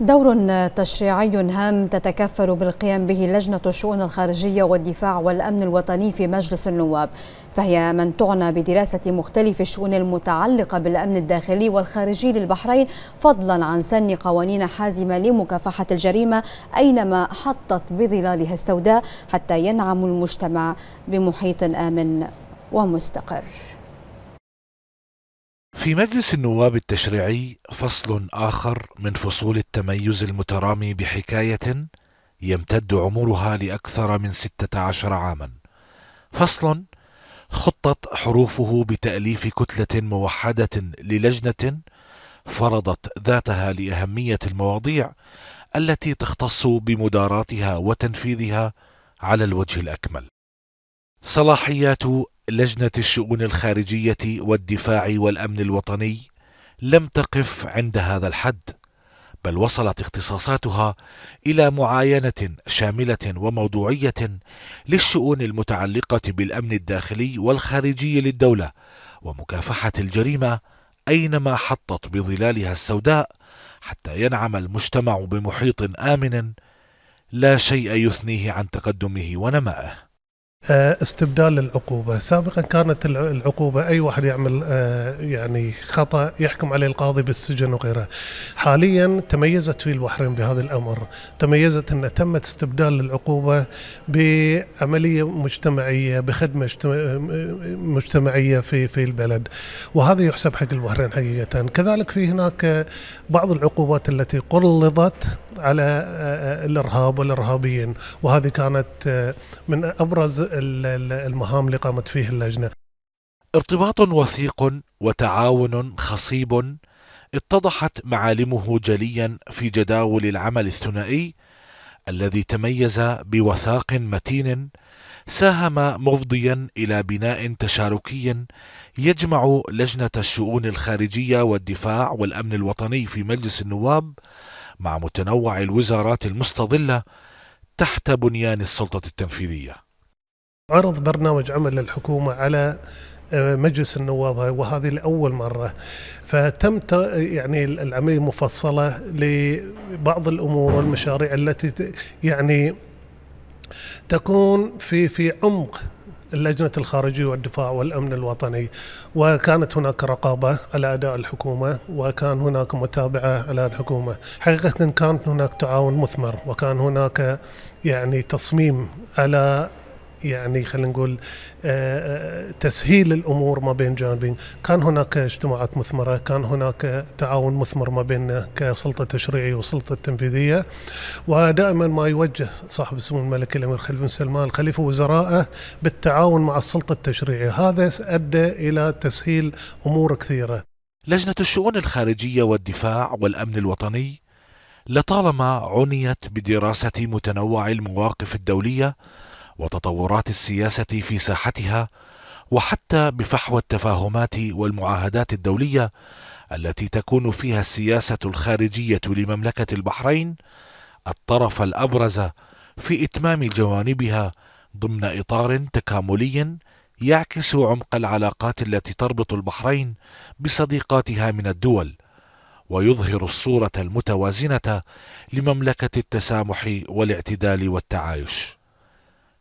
دور تشريعي هام تتكفل بالقيام به لجنة الشؤون الخارجية والدفاع والأمن الوطني في مجلس النواب فهي من تعنى بدراسة مختلف الشؤون المتعلقة بالأمن الداخلي والخارجي للبحرين فضلا عن سن قوانين حازمة لمكافحة الجريمة أينما حطت بظلالها السوداء حتى ينعم المجتمع بمحيط آمن ومستقر في مجلس النواب التشريعي فصل آخر من فصول التميز المترامي بحكاية يمتد عمرها لأكثر من ستة عشر عاما فصل خطت حروفه بتأليف كتلة موحدة للجنة فرضت ذاتها لأهمية المواضيع التي تختص بمداراتها وتنفيذها على الوجه الأكمل صلاحيات لجنة الشؤون الخارجية والدفاع والأمن الوطني لم تقف عند هذا الحد بل وصلت اختصاصاتها إلى معاينة شاملة وموضوعية للشؤون المتعلقة بالأمن الداخلي والخارجي للدولة ومكافحة الجريمة أينما حطت بظلالها السوداء حتى ينعم المجتمع بمحيط آمن لا شيء يثنيه عن تقدمه ونمائه آه، استبدال العقوبة سابقا كانت العقوبة أي واحد يعمل آه، يعني خطأ يحكم عليه القاضي بالسجن وغيره حاليا تميزت في البحرين بهذا الأمر تميزت أن تمت استبدال العقوبة بعملية مجتمعية بخدمة مجتمعية في في البلد وهذا يحسب حق البحرين حقيقة كذلك في هناك بعض العقوبات التي قلضت على آه، آه، الارهاب والارهابيين وهذه كانت آه، من ابرز المهام اللي قامت فيه اللجنه ارتباط وثيق وتعاون خصيب اتضحت معالمه جليا في جداول العمل الثنائي الذي تميز بوثاق متين ساهم مفضيا الى بناء تشاركي يجمع لجنه الشؤون الخارجيه والدفاع والامن الوطني في مجلس النواب مع متنوع الوزارات المستظلة تحت بنيان السلطة التنفيذية عرض برنامج عمل للحكومة على آه، مجلس النواب وهذه لأول مرة فتم يعني العملية مفصلة لبعض الأمور والمشاريع التي يعني تكون في في عمق اللجنة الخارجية والدفاع والأمن الوطني وكانت هناك رقابة على أداء الحكومة وكان هناك متابعة على الحكومة حقيقة كان هناك تعاون مثمر وكان هناك يعني تصميم على يعني خلينا نقول آه، آه، تسهيل الامور ما بين جانبين، كان هناك اجتماعات مثمره، كان هناك تعاون مثمر ما بين كسلطه تشريعيه وسلطه تنفيذيه ودائما ما يوجه صاحب السمو الملكي الامير خليفه بن سلمان الخليفه وزرائه بالتعاون مع السلطه التشريعيه، هذا ادى الى تسهيل امور كثيره. لجنه الشؤون الخارجيه والدفاع والامن الوطني لطالما عنيت بدراسه متنوع المواقف الدوليه وتطورات السياسه في ساحتها وحتى بفحوى التفاهمات والمعاهدات الدوليه التي تكون فيها السياسه الخارجيه لمملكه البحرين الطرف الابرز في اتمام جوانبها ضمن اطار تكاملي يعكس عمق العلاقات التي تربط البحرين بصديقاتها من الدول ويظهر الصوره المتوازنه لمملكه التسامح والاعتدال والتعايش